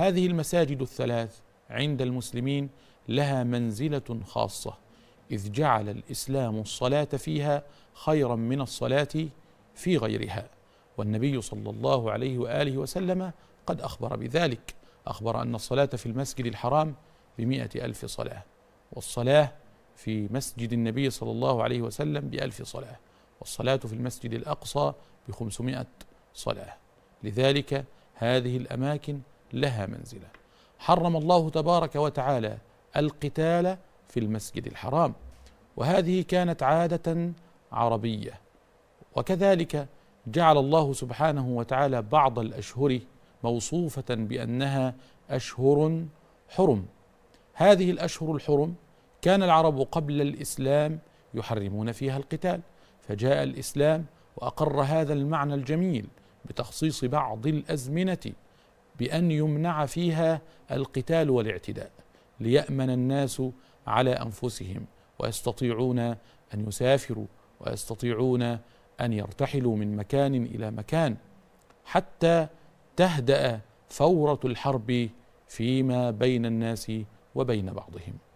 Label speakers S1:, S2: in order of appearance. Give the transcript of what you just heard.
S1: هذه المساجد الثلاث عند المسلمين لها منزله خاصه اذ جعل الاسلام الصلاه فيها خيرا من الصلاه في غيرها والنبي صلى الله عليه واله وسلم قد اخبر بذلك اخبر ان الصلاه في المسجد الحرام بمائه الف صلاه والصلاه في مسجد النبي صلى الله عليه وسلم بألف صلاة والصلاة في المسجد الأقصى بخمسمائة صلاة لذلك هذه الأماكن لها منزلة حرم الله تبارك وتعالى القتال في المسجد الحرام وهذه كانت عادة عربية وكذلك جعل الله سبحانه وتعالى بعض الأشهر موصوفة بأنها أشهر حرم هذه الأشهر الحرم كان العرب قبل الإسلام يحرمون فيها القتال فجاء الإسلام وأقر هذا المعنى الجميل بتخصيص بعض الأزمنة بأن يمنع فيها القتال والاعتداء ليأمن الناس على أنفسهم ويستطيعون أن يسافروا ويستطيعون أن يرتحلوا من مكان إلى مكان حتى تهدأ فورة الحرب فيما بين الناس وبين بعضهم